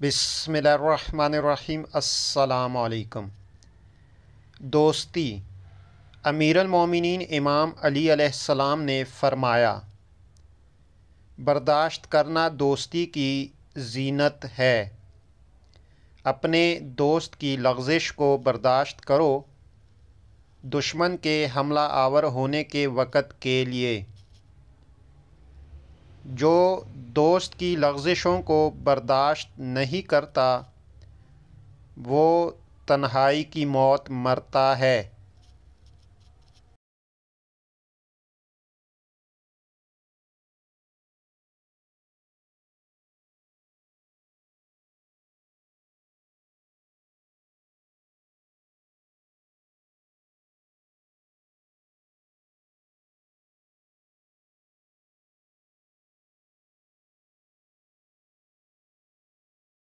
बिसमीम अल्लाम दोस्ती अमीरमिन इमाम अली अलैहिस्सलाम ने फ़रमाया बर्दाश्त करना दोस्ती की जीनत है अपने दोस्त की लग्ज़िश को बर्दाश्त करो दुश्मन के हमला आवर होने के वक़्त के लिए जो दोस्त की लफ्ज़िशों को बर्दाश्त नहीं करता वो तन्हाई की मौत मरता है